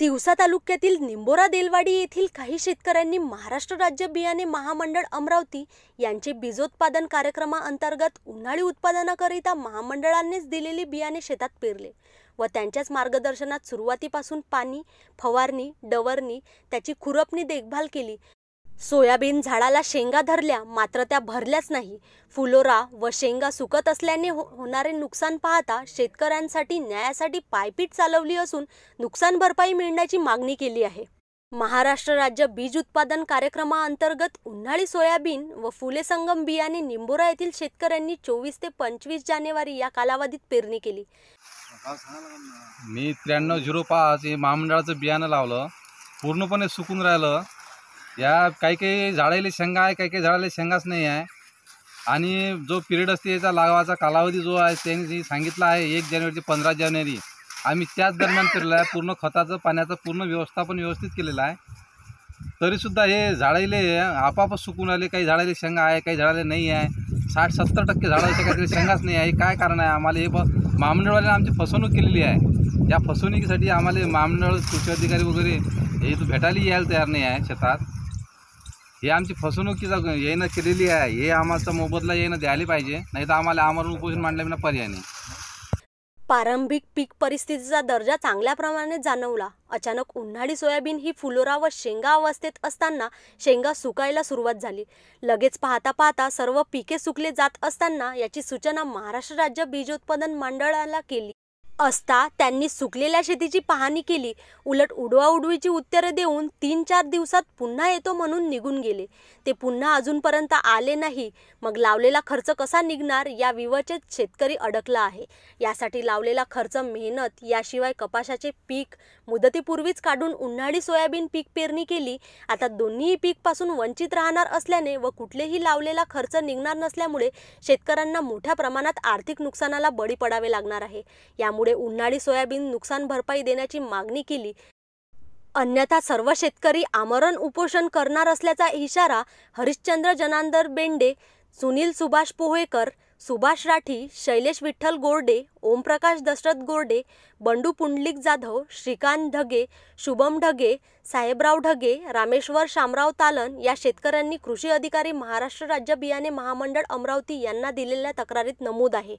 तिवसा तालुक्यातील निंबोरा देलवाडी येथील काही शेतकऱ्यांनी महाराष्ट्र राज्य बियाणे महामंडळ अमरावती यांचे बीजोत्पादन कार्यक्रमाअंतर्गत उन्हाळी उत्पादनाकरिता महामंडळानेच दिलेले बियाणे शेतात पेरले व त्यांच्याच मार्गदर्शनात सुरुवातीपासून पाणी फवारणी डवरणी त्याची खुरपणी देखभाल केली सोयाबीन झाडाला शेंगा धरल्या मात्र त्या भरल्याच नाही फुलोरा व शेंगा सुकत असल्याने हो- होणारे नुकसान पाहता शेतकऱ्यांसाठी न्यायासाठी पायपीट चालवली असून नुकसान भरपाई मिळण्याची मागणी केली आहे महाराष्ट्र राज्य बीज उत्पादन कार्यक्रमाअंतर्गत उन्हाळी सोयाबीन व फुले संगम बियाणे निंबोरा येथील शेतकऱ्यांनी चोवीस ते पंचवीस जानेवारी या कालावधीत पेरणी केली मी त्र्याण्णव झिरो पाच हे महामंडळाचं बियाणं लावलं पूर्णपणे सुकून राहिलं या काही काही झाडायला शेंगा आहे काही काही झाडाला शेंगाच नाही आहे आणि जो पिरियड असते याचा लागवाचा कालावधी जो आहे त्यांनी सांगितला आहे एक जानेवारी ते पंधरा जानेवारी आम्ही त्याच दरम्यान फिरलो आहे पूर्ण खताचं पाण्याचं पूर्ण व्यवस्थापन व्यवस्थित केलेलं आहे तरीसुद्धा हे झाडायले आपाप सुकून आले काही झाडाले शेंगा आहे काही झाडाले नाही आहे साठ सत्तर टक्के झाडाच्या काहीतरी शेंगाच नाही आहे काय कारण आहे आम्हाला हे ब महामंडळवाल्यानं आमची फसवणूक केलेली आहे या फसवणुकीसाठी आम्हाला महामंडळ कृषी अधिकारी वगैरे हे भेटायला यायला तयार नाही आहे शेतात हे आमची येणं केलेली आहे हे आम्हाला मोबदला येणं द्यायला पाहिजे नाही तर आम्हाला आमरण उपोषण पर्याय नाही प्रारंभिक पीक परिस्थितीचा दर्जा चांगल्या प्रमाणे जाणवला अचानक उन्हाळी सोयाबीन ही फुलोरा व शेंगा अवस्थेत असताना शेंगा सुकायला सुरुवात झाली लगेच पाहता पाहता सर्व पिके सुकले जात असताना याची सूचना महाराष्ट्र राज्य बीज उत्पादन मंडळाला केली असता त्यांनी सुकलेल्या शेतीची पाहणी केली उलट उडवाउडवीची उत्तरं देऊन तीन चार दिवसात पुन्हा येतो म्हणून निघून गेले ते पुन्हा अजूनपर्यंत आले नाही मग लावलेला खर्च कसा निघणार या विवचेत शेतकरी अडकला आहे यासाठी लावलेला खर्च मेहनत याशिवाय कपाशाचे पीक मुदतीपूर्वीच काढून उन्हाळी सोयाबीन पीक पेरणी केली आता दोन्ही पीकपासून वंचित राहणार असल्याने व कुठलेही लावलेला खर्च निघणार नसल्यामुळे शेतकऱ्यांना मोठ्या प्रमाणात आर्थिक नुकसानाला बळी पडावे लागणार आहे यामुळे पुढे उन्हाळी सोयाबीन नुकसान भरपाई देण्याची मागणी केली अन्यथा सर्व शेतकरी आमरण उपोषण करणार असल्याचा इशारा हरिश्चंद्र जनांदर बेंडे सुनील सुभाष पोहेकर सुभाष राठी शैलेश विठ्ठल गोरडे ओमप्रकाश दशरथ गोरडे बंडू पुंडलिक जाधव श्रीकांत ढगे शुभम ढगे साहेबराव ढगे रामेश्वर शामराव तालन या शेतकऱ्यांनी कृषी अधिकारी महाराष्ट्र राज्य बियाणे महामंडळ अमरावती यांना दिलेल्या तक्रारीत नमूद आहे